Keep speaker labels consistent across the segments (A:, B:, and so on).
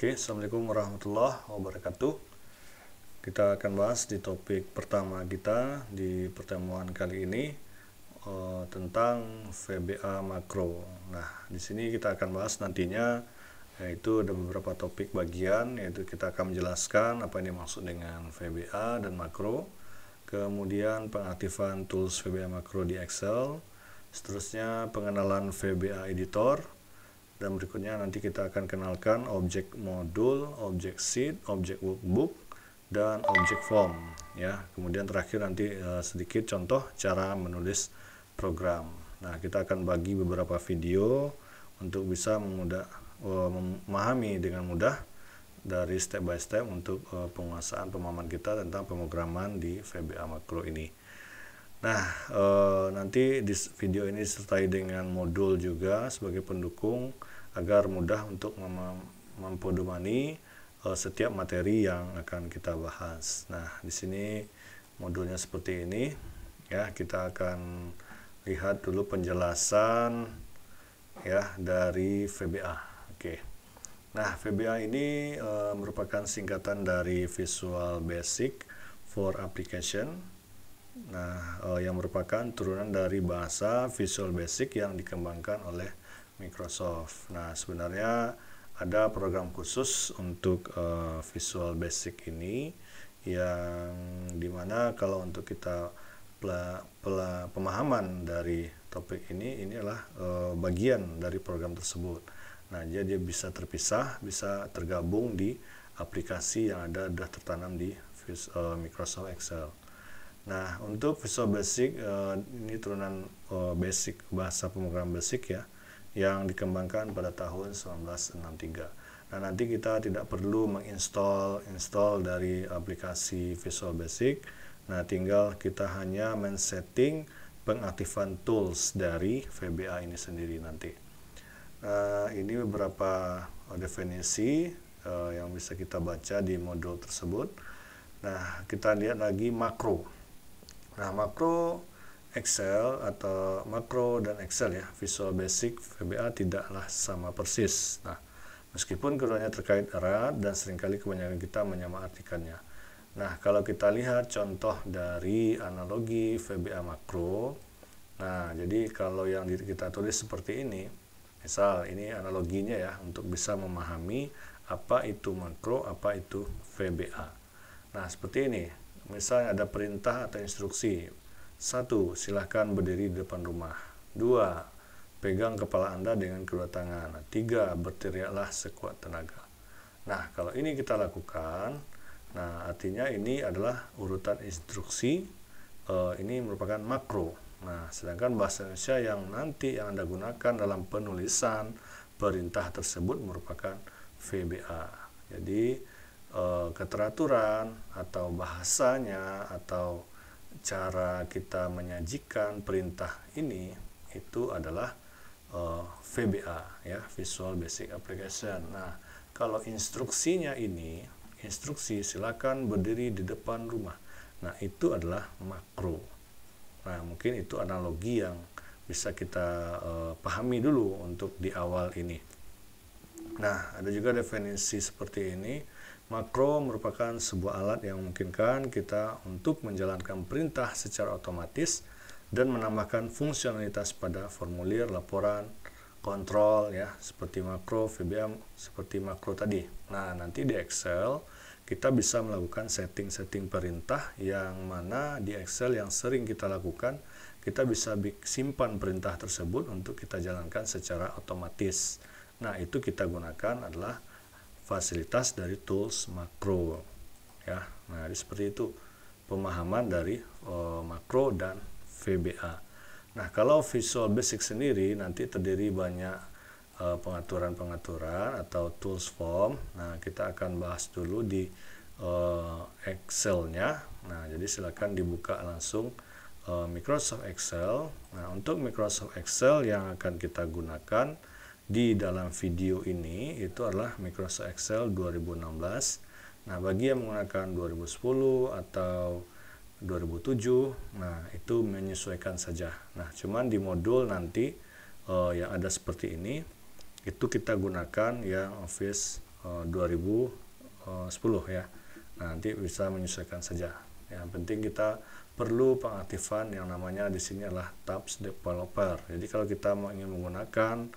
A: Oke, Assalamualaikum warahmatullahi wabarakatuh. Kita akan bahas di topik pertama kita di pertemuan kali ini uh, tentang VBA makro. Nah, di sini kita akan bahas nantinya yaitu ada beberapa topik bagian yaitu kita akan menjelaskan apa yang dimaksud dengan VBA dan makro, kemudian pengaktifan tools VBA makro di Excel, seterusnya pengenalan VBA editor, dan berikutnya nanti kita akan kenalkan objek modul, objek sheet, objek workbook, dan objek form. Ya, kemudian terakhir nanti uh, sedikit contoh cara menulis program. Nah, kita akan bagi beberapa video untuk bisa memudah uh, memahami dengan mudah dari step by step untuk uh, penguasaan pemahaman kita tentang pemrograman di VBA Makro ini. Nah, e, nanti di video ini disertai dengan modul juga sebagai pendukung agar mudah untuk mem mempedomani e, setiap materi yang akan kita bahas. Nah, di sini modulnya seperti ini. Ya, kita akan lihat dulu penjelasan ya dari VBA. Oke. Nah, VBA ini e, merupakan singkatan dari Visual Basic for Application Nah, uh, yang merupakan turunan dari bahasa Visual Basic yang dikembangkan oleh Microsoft. Nah, sebenarnya ada program khusus untuk uh, Visual Basic ini yang dimana kalau untuk kita pela, pela, pemahaman dari topik ini ini adalah uh, bagian dari program tersebut. Nah, jadi bisa terpisah, bisa tergabung di aplikasi yang ada sudah tertanam di Microsoft Excel. Nah, untuk visual basic uh, eh, ini turunan uh, eh, basic bahasa pemrograman basic ya yang dikembangkan pada tahun 1963. Nah, nanti kita tidak perlu menginstall install dari aplikasi Visual Basic. Nah, tinggal kita hanya men-setting pengaktifan tools dari VBA ini sendiri nanti. Nah, ini beberapa definisi uh, yang bisa kita baca di modul tersebut. Nah, kita lihat lagi makro. Nah, makro Excel atau makro dan Excel ya, Visual Basic VBA tidaklah sama persis. Nah, meskipun keduanya terkait erat dan seringkali kebanyakan kita menyamaartikannya. Nah, kalau kita lihat contoh dari analogi VBA makro, nah, jadi kalau yang kita tulis seperti ini, misal ini analoginya ya, untuk bisa memahami apa itu makro, apa itu VBA. Nah, seperti ini. Misalnya ada perintah atau instruksi. Satu, silahkan berdiri di depan rumah. Dua, pegang kepala Anda dengan kedua tangan. Tiga, berteriaklah sekuat tenaga. Nah, kalau ini kita lakukan, nah artinya ini adalah urutan instruksi. E, ini merupakan makro. Nah, sedangkan bahasa Indonesia yang nanti yang Anda gunakan dalam penulisan perintah tersebut merupakan VBA. Jadi, uh, keteraturan atau bahasanya atau cara kita menyajikan perintah ini itu adalah uh, eh, VBA ya Visual Basic Application. Nah, kalau instruksinya ini instruksi silakan berdiri di depan rumah. Nah, itu adalah makro. Nah, mungkin itu analogi yang bisa kita uh, pahami dulu untuk di awal ini. Nah, ada juga definisi seperti ini Makro merupakan sebuah alat yang memungkinkan kita untuk menjalankan perintah secara otomatis dan menambahkan fungsionalitas pada formulir laporan kontrol ya seperti makro VBA seperti makro tadi. Nah, nanti di Excel kita bisa melakukan setting-setting perintah yang mana di Excel yang sering kita lakukan, kita bisa simpan perintah tersebut untuk kita jalankan secara otomatis. Nah, itu kita gunakan adalah fasilitas dari tools makro ya nah jadi seperti itu pemahaman dari e, makro dan VBA nah kalau Visual Basic sendiri nanti terdiri banyak eh, pengaturan-pengaturan atau tools form nah kita akan bahas dulu di eh, Excel nya nah jadi silakan dibuka langsung Microsoft Excel nah untuk Microsoft Excel yang akan kita gunakan di dalam video ini itu adalah Microsoft Excel 2016. Nah, bagi yang menggunakan 2010 atau 2007, nah itu menyesuaikan saja. Nah, cuman di modul nanti uh, yang ada seperti ini itu kita gunakan yang Office eh, eh, uh, 2010 ya. Nah, nanti bisa menyesuaikan saja. Yang penting kita perlu pengaktifan yang namanya di sini adalah tabs developer. Jadi kalau kita mau ingin menggunakan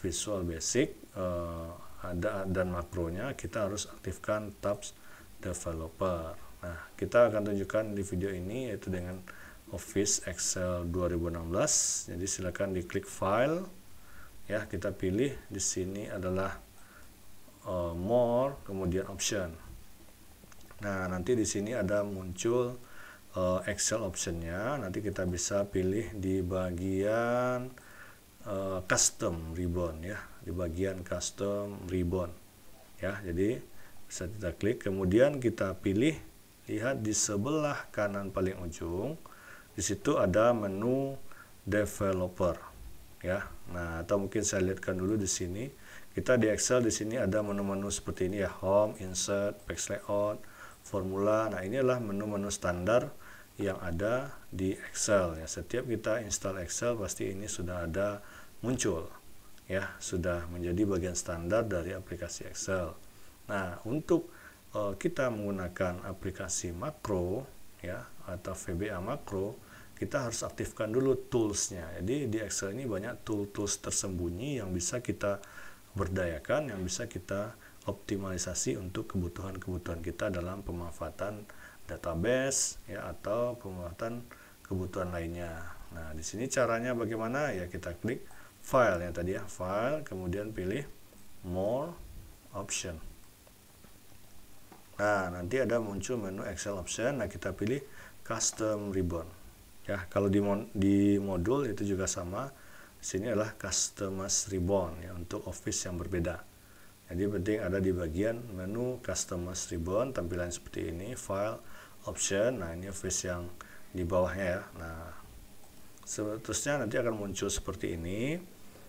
A: Visual Basic uh, ada dan makronya kita harus aktifkan tabs developer. Nah, kita akan tunjukkan di video ini yaitu dengan Office Excel 2016. Jadi silakan diklik file ya, kita pilih di sini adalah uh, more kemudian option. Nah, nanti di sini ada muncul uh, Excel optionnya. Nanti kita bisa pilih di bagian Eh, custom ribbon ya di bagian custom ribbon ya jadi bisa kita klik kemudian kita pilih lihat di sebelah kanan paling ujung di situ ada menu developer ya nah atau mungkin saya lihatkan dulu di sini kita di Excel di sini ada menu-menu seperti ini ya home insert page layout formula nah inilah menu-menu standar yang ada di Excel ya setiap kita install Excel pasti ini sudah ada muncul ya sudah menjadi bagian standar dari aplikasi Excel. Nah, untuk e, kita menggunakan aplikasi makro ya atau VBA makro, kita harus aktifkan dulu toolsnya. Jadi di Excel ini banyak tool-tools tersembunyi yang bisa kita berdayakan, yang bisa kita optimalisasi untuk kebutuhan-kebutuhan kita dalam pemanfaatan database ya atau pemanfaatan kebutuhan lainnya. Nah, di sini caranya bagaimana? Ya kita klik file yang tadi ya file kemudian pilih more option nah nanti ada muncul menu Excel option nah kita pilih custom ribbon ya kalau di di modul itu juga sama sini adalah customers ribbon ya untuk office yang berbeda jadi penting ada di bagian menu customers ribbon tampilan seperti ini file option nah ini office yang di bawahnya ya nah seterusnya nanti akan muncul seperti ini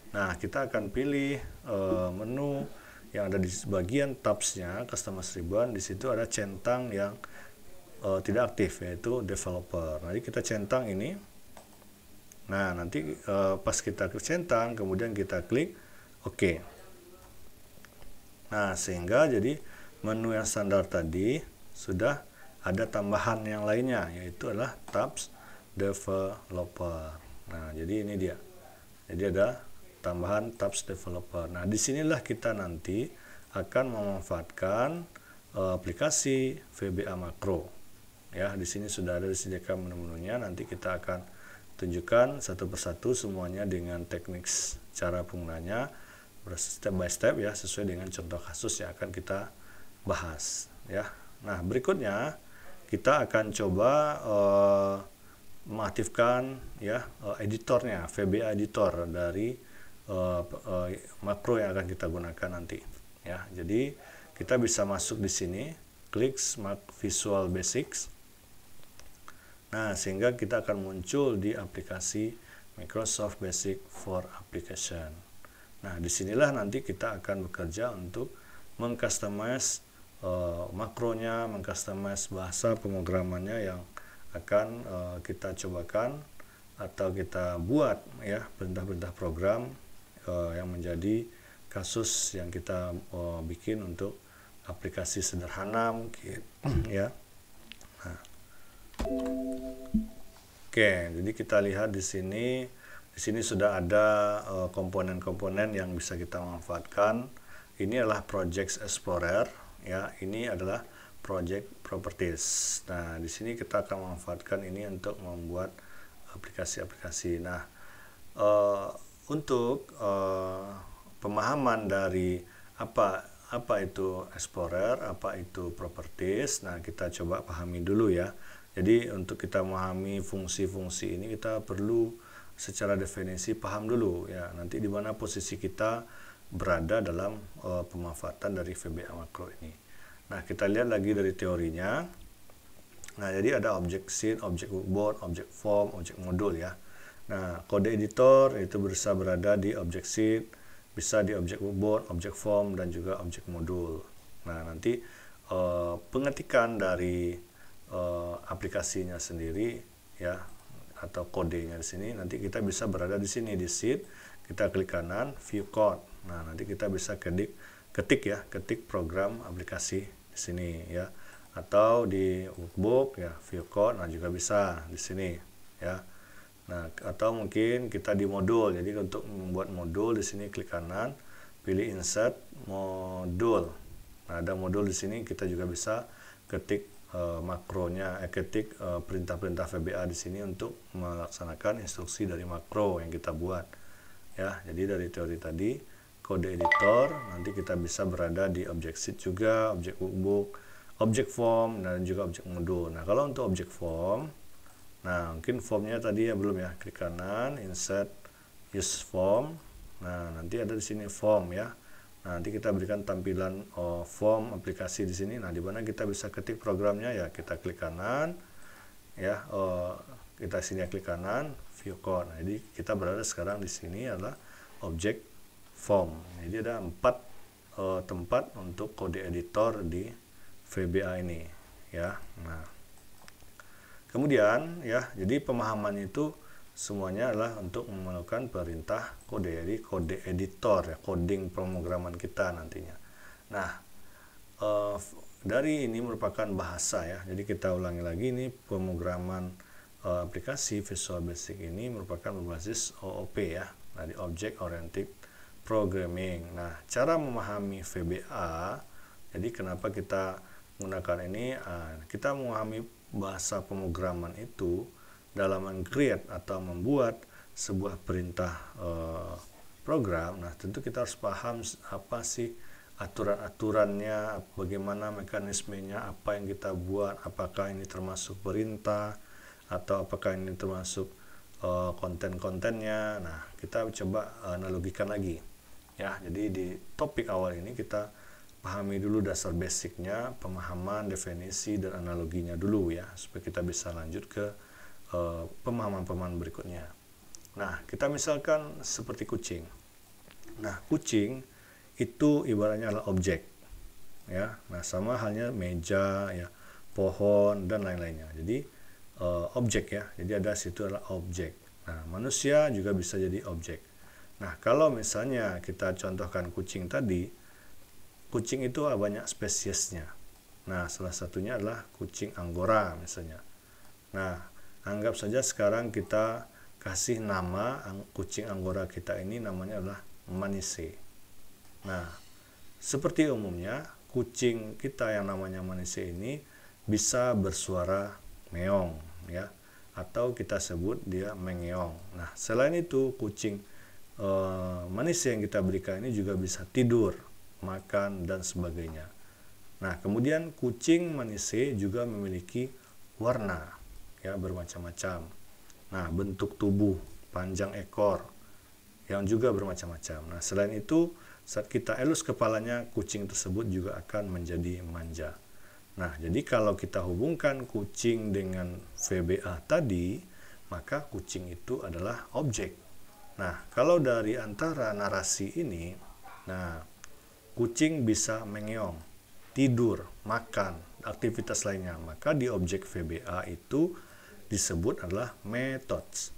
A: Nah, kita akan pilih e, menu yang ada di bagian tabsnya customer seribuan di situ ada centang yang e, tidak aktif yaitu developer. Nanti kita centang ini. Nah, nanti e, pas kita klik centang kemudian kita klik OK. Nah, sehingga jadi menu yang standar tadi sudah ada tambahan yang lainnya yaitu adalah tabs developer. Nah, jadi ini dia. Jadi ada tambahan tabs developer. Nah, disinilah kita nanti akan memanfaatkan uh, aplikasi VBA macro. Ya, di sini sudah ada disediakan menu-menunya. Nanti kita akan tunjukkan satu persatu semuanya dengan teknik cara penggunanya step by step ya sesuai dengan contoh kasus yang akan kita bahas ya. Nah, berikutnya kita akan coba uh, mengaktifkan ya eh, editornya VBA editor dari Eh, eh, makro yang akan kita gunakan nanti ya jadi kita bisa masuk di sini klik Smart Visual Basics nah sehingga kita akan muncul di aplikasi Microsoft Basic for Application nah disinilah nanti kita akan bekerja untuk mengcustomize uh, makronya mengcustomize bahasa pemrogramannya yang akan uh, kita cobakan atau kita buat ya perintah-perintah program uh, yang menjadi kasus yang kita uh, bikin untuk aplikasi sederhana mungkin hmm. ya. Nah. Oke, jadi kita lihat di sini di sini sudah ada eh, komponen-komponen uh, yang bisa kita manfaatkan. Ini adalah project Explorer ya. Ini adalah Project Properties. Nah, di sini kita akan manfaatkan ini untuk membuat aplikasi-aplikasi. Nah, uh, untuk uh, pemahaman dari apa apa itu explorer, apa itu properties. Nah, kita coba pahami dulu ya. Jadi untuk kita memahami fungsi-fungsi ini kita perlu secara definisi paham dulu ya. Nanti di mana posisi kita berada dalam uh, pemanfaatan dari VBA makro ini. Nah, kita lihat lagi dari teorinya. Nah, jadi ada object scene, object board, object form, object modul ya. Nah, kode editor itu bisa berada di objek sheet, bisa di objek board, objek form, dan juga objek modul. Nah, nanti uh, pengetikan dari uh, aplikasinya sendiri, ya, atau kodenya di sini, nanti kita bisa berada di sini, di sheet, kita klik kanan, view code. Nah, nanti kita bisa ketik, ketik ya, ketik program aplikasi di sini, ya, atau di workbook, ya, view code, nah juga bisa di sini, ya. Nah, atau mungkin kita di modul. Jadi untuk membuat modul di sini klik kanan, pilih insert modul. Nah, ada modul di sini kita juga bisa ketik e, makronya, eh, ketik eh, perintah-perintah VBA di sini untuk melaksanakan instruksi dari makro yang kita buat. Ya, jadi dari teori tadi kode editor, nanti kita bisa berada di object sheet juga, object workbook, object form dan juga object modul. Nah, kalau untuk object form Nah, mungkin formnya tadi ya belum ya. Klik kanan, insert, use form. Nah, nanti ada di sini form ya. Nah, nanti kita berikan tampilan oh, form aplikasi di sini. Nah, di mana kita bisa ketik programnya ya. Kita klik kanan, ya. Oh, kita sini ya klik kanan, view code. Nah, jadi kita berada sekarang di sini adalah objek form. Jadi ada empat oh, tempat untuk kode editor di VBA ini, ya. Nah. Kemudian ya, jadi pemahaman itu semuanya adalah untuk memenuhkan perintah kode jadi kode editor ya, coding pemrograman kita nantinya. Nah, uh, dari ini merupakan bahasa ya. Jadi kita ulangi lagi ini pemrograman uh, aplikasi Visual Basic ini merupakan berbasis OOP ya. Nah, di Object Oriented Programming. Nah, cara memahami VBA jadi kenapa kita menggunakan ini? Uh, kita memahami bahasa pemrograman itu dalam mengcreate atau membuat sebuah perintah eh, program, nah tentu kita harus paham apa sih aturan-aturannya, bagaimana mekanismenya, apa yang kita buat, apakah ini termasuk perintah atau apakah ini termasuk uh, konten-kontennya. Nah, kita coba eh, analogikan lagi. Ya, jadi di topik awal ini kita pahami dulu dasar basicnya, pemahaman, definisi, dan analoginya dulu ya, supaya kita bisa lanjut ke eh, pemahaman-pemahaman uh, berikutnya. Nah, kita misalkan seperti kucing. Nah, kucing itu ibaratnya adalah objek. Ya, nah sama halnya meja, ya, pohon dan lain-lainnya. Jadi uh, objek ya. Jadi ada situ adalah objek. Nah, manusia juga bisa jadi objek. Nah, kalau misalnya kita contohkan kucing tadi, kucing itu banyak spesiesnya. Nah, salah satunya adalah kucing anggora misalnya. Nah, anggap saja sekarang kita kasih nama kucing anggora kita ini namanya adalah manise. Nah, seperti umumnya kucing kita yang namanya manise ini bisa bersuara meong ya atau kita sebut dia mengeong. Nah, selain itu kucing e, manise yang kita berikan ini juga bisa tidur makan, dan sebagainya. Nah, kemudian kucing manise juga memiliki warna ya bermacam-macam. Nah, bentuk tubuh, panjang ekor yang juga bermacam-macam. Nah, selain itu, saat kita elus kepalanya, kucing tersebut juga akan menjadi manja. Nah, jadi kalau kita hubungkan kucing dengan VBA tadi, maka kucing itu adalah objek. Nah, kalau dari antara narasi ini, nah kucing bisa mengeong, tidur, makan, aktivitas lainnya. Maka di objek VBA itu disebut adalah methods.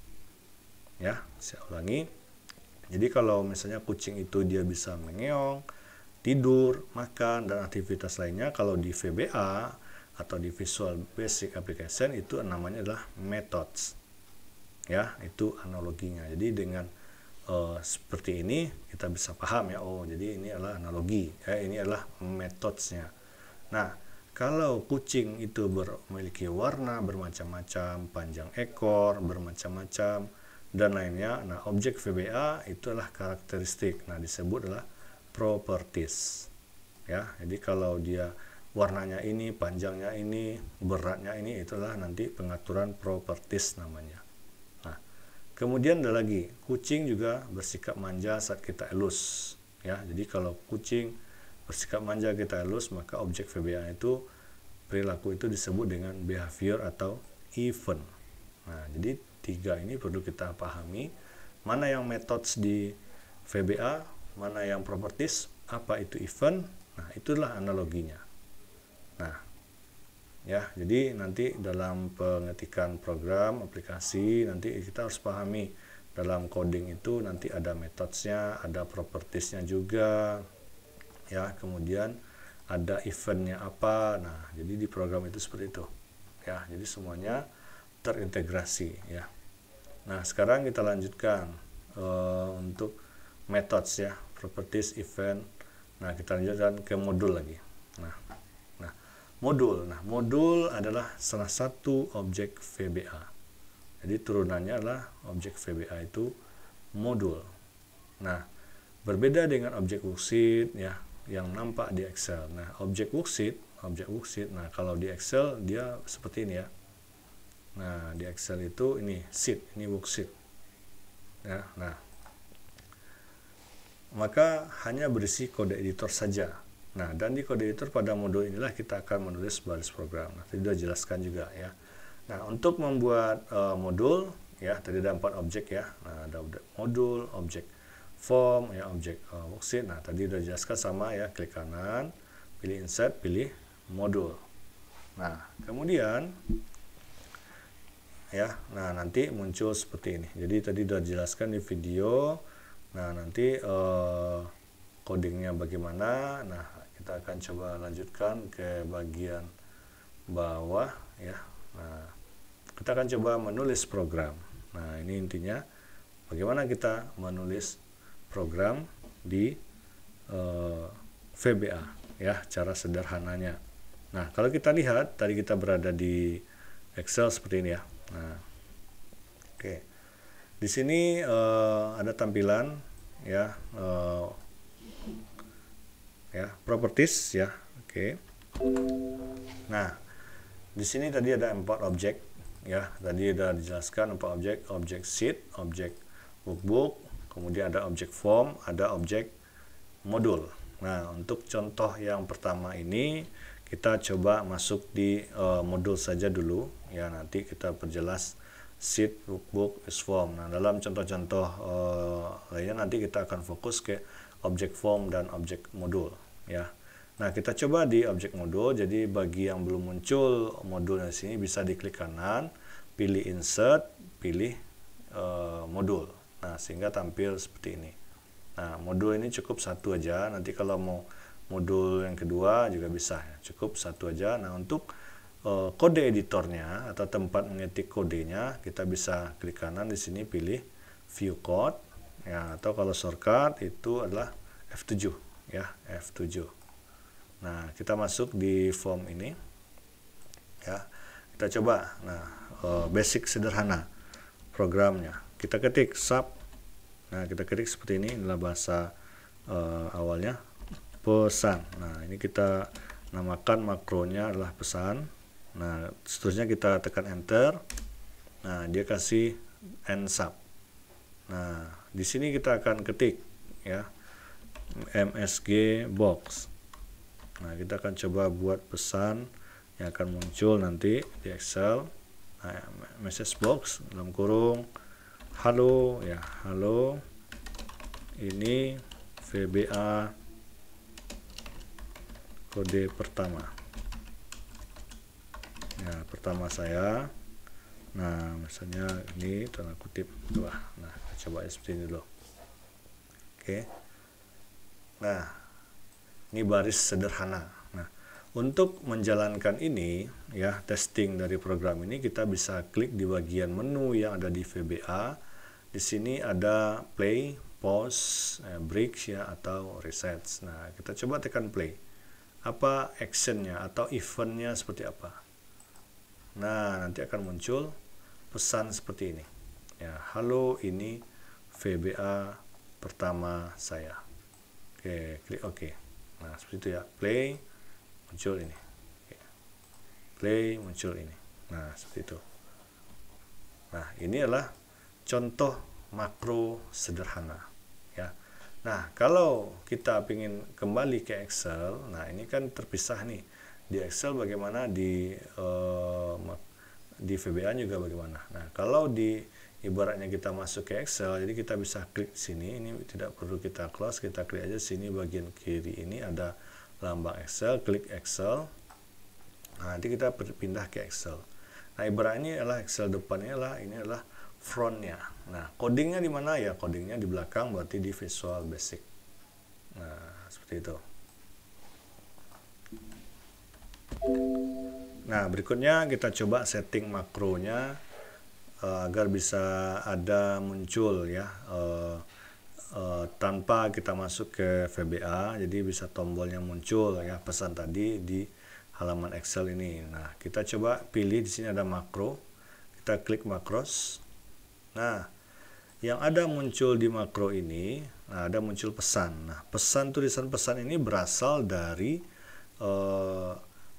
A: Ya, saya ulangi. Jadi kalau misalnya kucing itu dia bisa mengeong, tidur, makan, dan aktivitas lainnya, kalau di VBA atau di Visual Basic Application itu namanya adalah methods. Ya, itu analoginya. Jadi dengan uh, seperti ini kita bisa paham ya oh jadi ini adalah analogi ya ini adalah metodenya nah kalau kucing itu memiliki warna bermacam-macam panjang ekor bermacam-macam dan lainnya nah objek VBA itu adalah karakteristik nah disebut adalah properties ya jadi kalau dia warnanya ini panjangnya ini beratnya ini itulah nanti pengaturan properties namanya Kemudian ada lagi, kucing juga bersikap manja saat kita elus. Ya, jadi kalau kucing bersikap manja kita elus, maka objek VBA itu perilaku itu disebut dengan behavior atau event. Nah, jadi tiga ini perlu kita pahami mana yang methods di VBA, mana yang properties, apa itu event. Nah, itulah analoginya. Nah, ya jadi nanti dalam pengetikan program aplikasi nanti kita harus pahami dalam coding itu nanti ada methodsnya ada propertiesnya juga ya kemudian ada eventnya apa nah jadi di program itu seperti itu ya jadi semuanya terintegrasi ya nah sekarang kita lanjutkan uh, untuk methods ya properties event nah kita lanjutkan ke modul lagi nah modul. Nah, modul adalah salah satu objek VBA. Jadi turunannya adalah objek VBA itu modul. Nah, berbeda dengan objek worksheet ya yang nampak di Excel. Nah, objek worksheet, objek worksheet. Nah, kalau di Excel dia seperti ini ya. Nah, di Excel itu ini sheet, ini worksheet. Ya, nah, maka hanya berisi kode editor saja. Nah, dan di kode editor pada modul inilah kita akan menulis baris program. Nah, tadi sudah jelaskan juga ya. Nah, untuk membuat uh, modul, ya, tadi ada empat objek ya. Nah, ada modul, objek form, ya, objek uh, worksheet. Nah, tadi sudah jelaskan sama ya, klik kanan, pilih insert, pilih modul. Nah, kemudian ya, nah nanti muncul seperti ini. Jadi tadi sudah jelaskan di video. Nah, nanti uh, codingnya bagaimana. Nah, kita akan coba lanjutkan ke bagian bawah ya nah kita akan coba menulis program nah ini intinya bagaimana kita menulis program di eh, VBA ya cara sederhananya nah kalau kita lihat tadi kita berada di Excel seperti ini ya nah oke okay. di sini eh, ada tampilan ya eh, ya properties ya oke okay. nah di sini tadi ada empat objek ya tadi sudah dijelaskan empat objek objek sheet objek workbook kemudian ada objek form ada objek modul nah untuk contoh yang pertama ini kita coba masuk di uh, modul saja dulu ya nanti kita perjelas sheet workbook is form nah dalam contoh-contoh uh, lainnya nanti kita akan fokus ke Objek form dan objek modul ya. Nah, kita coba di objek modul. Jadi bagi yang belum muncul modulnya sini bisa diklik kanan, pilih insert, pilih e, modul. Nah, sehingga tampil seperti ini. Nah, modul ini cukup satu aja. Nanti kalau mau modul yang kedua juga bisa ya. Cukup satu aja. Nah, untuk e, kode editornya atau tempat mengetik kodenya, kita bisa klik kanan di sini pilih view code ya, atau kalau shortcut itu adalah F7 ya F7 nah kita masuk di form ini ya kita coba nah eh, basic sederhana programnya kita ketik sub nah kita ketik seperti ini adalah bahasa uh, awalnya pesan nah ini kita namakan makronya adalah pesan nah seterusnya kita tekan enter nah dia kasih end sub nah di sini kita akan ketik ya MSG box. Nah, kita akan coba buat pesan yang akan muncul nanti di Excel. Nah, message box dalam kurung halo ya, halo. Ini VBA kode pertama. Ya, pertama saya. Nah, misalnya ini tanda kutip dua. Nah, coba seperti ini dulu oke nah ini baris sederhana nah untuk menjalankan ini ya testing dari program ini kita bisa klik di bagian menu yang ada di VBA di sini ada play pause eh, break ya atau reset nah kita coba tekan play apa actionnya atau eventnya seperti apa nah nanti akan muncul pesan seperti ini ya halo ini VBA pertama saya. Oke, klik OK. Nah, seperti itu ya. Play, muncul ini. Oke. Play, muncul ini. Nah, seperti itu. Nah, ini adalah contoh makro sederhana. ya. Nah, kalau kita ingin kembali ke Excel, nah ini kan terpisah nih. Di Excel bagaimana, di, uh, di VBA juga bagaimana. Nah, kalau di ibaratnya kita masuk ke Excel jadi kita bisa klik sini ini tidak perlu kita close kita klik aja sini bagian kiri ini ada lambang Excel klik Excel nah, nanti kita pindah ke Excel nah ibaratnya adalah Excel depannya lah ini adalah frontnya nah codingnya di mana ya codingnya di belakang berarti di Visual Basic nah seperti itu nah berikutnya kita coba setting makronya uh, agar bisa ada muncul ya uh, uh, tanpa kita masuk ke VBA jadi bisa tombolnya muncul ya pesan tadi di halaman Excel ini nah kita coba pilih di sini ada makro kita klik makros nah yang ada muncul di makro ini nah ada muncul pesan nah pesan tulisan pesan ini berasal dari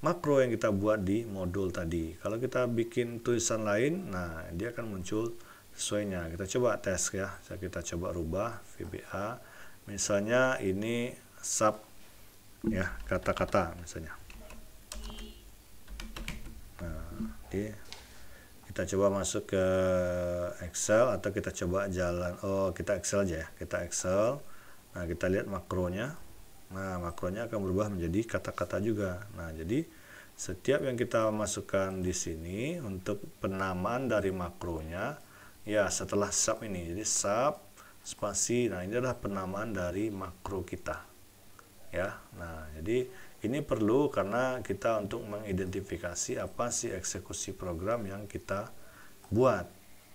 A: makro yang kita buat di modul tadi. Kalau kita bikin tulisan lain, nah dia akan muncul sesuainya. Kita coba tes ya, kita coba rubah VBA. Misalnya ini sub ya kata-kata misalnya. Nah, di kita coba masuk ke Excel atau kita coba jalan oh kita Excel aja ya kita Excel nah kita lihat makronya Nah, makronya akan berubah menjadi kata-kata juga. Nah, jadi setiap yang kita masukkan di sini untuk penamaan dari makronya ya setelah sub ini. Jadi sub spasi. Nah, ini adalah penamaan dari makro kita. Ya. Nah, jadi ini perlu karena kita untuk mengidentifikasi apa sih eksekusi program yang kita buat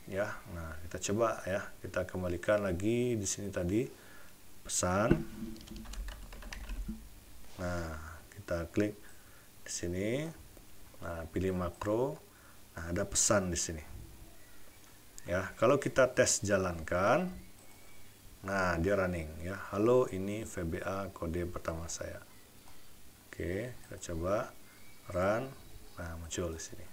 A: ya. Nah, kita coba ya. Kita kembalikan lagi di sini tadi pesan Nah, kita klik di sini. Nah, pilih makro. Nah, ada pesan di sini. Ya, kalau kita tes jalankan, nah dia running ya. Halo, ini VBA kode pertama saya. Oke, kita coba run. Nah, muncul di sini.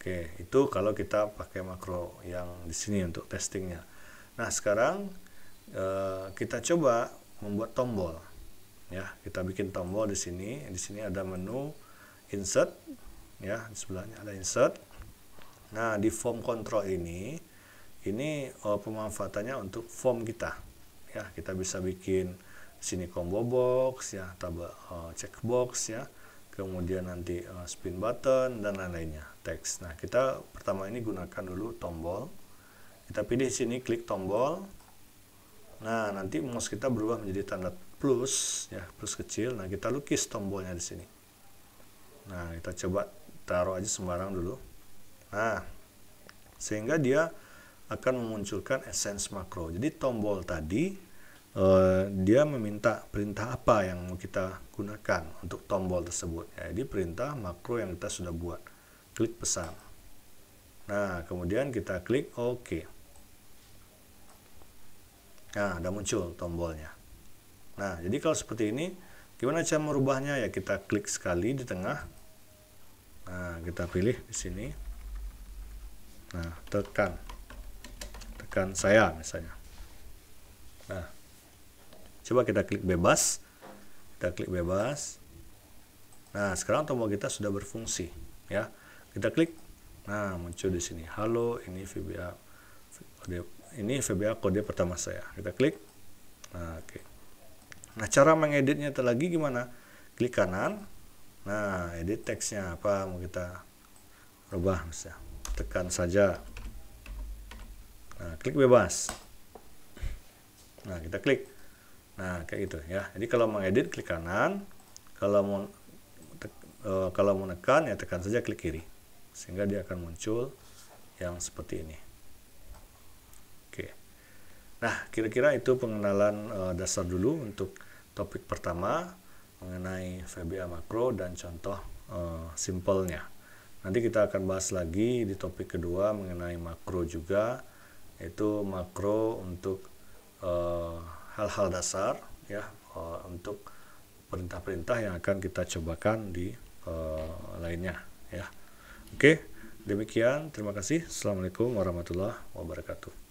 A: Oke, itu kalau kita pakai makro yang di sini untuk testingnya. Nah, sekarang eh, kita coba membuat tombol ya kita bikin tombol di sini di sini ada menu insert ya di sebelahnya ada insert nah di form control ini ini uh, pemanfaatannya untuk form kita ya kita bisa bikin sini combo box ya tabel uh, eh, checkbox ya kemudian nanti uh, spin button dan lain-lainnya teks nah kita pertama ini gunakan dulu tombol kita pilih sini klik tombol nah nanti mouse kita berubah menjadi tanda plus ya plus kecil nah kita lukis tombolnya di sini nah kita coba taruh aja sembarang dulu nah sehingga dia akan memunculkan essence makro jadi tombol tadi eh, dia meminta perintah apa yang mau kita gunakan untuk tombol tersebut ya, jadi perintah makro yang kita sudah buat klik pesan nah kemudian kita klik OK nah ada muncul tombolnya Nah, jadi kalau seperti ini, gimana cara merubahnya? Ya kita klik sekali di tengah. Nah, kita pilih di sini. Nah, tekan. Tekan saya misalnya. Nah, coba kita klik bebas. Kita klik bebas. Nah, sekarang tombol kita sudah berfungsi, ya. Kita klik. Nah, muncul di sini. Halo, ini VBA ini VBA kode pertama saya. Kita klik. Nah, oke. Okay. Nah, cara mengeditnya itu lagi gimana? Klik kanan. Nah, edit teksnya apa mau kita rubah misalnya. Tekan saja. Nah, klik bebas. Nah, kita klik. Nah, kayak gitu ya. Jadi kalau mengedit klik kanan, kalau mau eh, kalau mau nekan ya tekan saja klik kiri. Sehingga dia akan muncul yang seperti ini. Nah, kira-kira itu pengenalan uh, dasar dulu untuk topik pertama mengenai VBA makro dan contoh uh, simpelnya. Nanti kita akan bahas lagi di topik kedua mengenai makro juga, yaitu makro untuk eh, hal-hal uh, dasar ya uh, untuk perintah-perintah yang akan kita cobakan di uh, lainnya ya. Oke, demikian. Terima kasih. Assalamualaikum warahmatullahi wabarakatuh.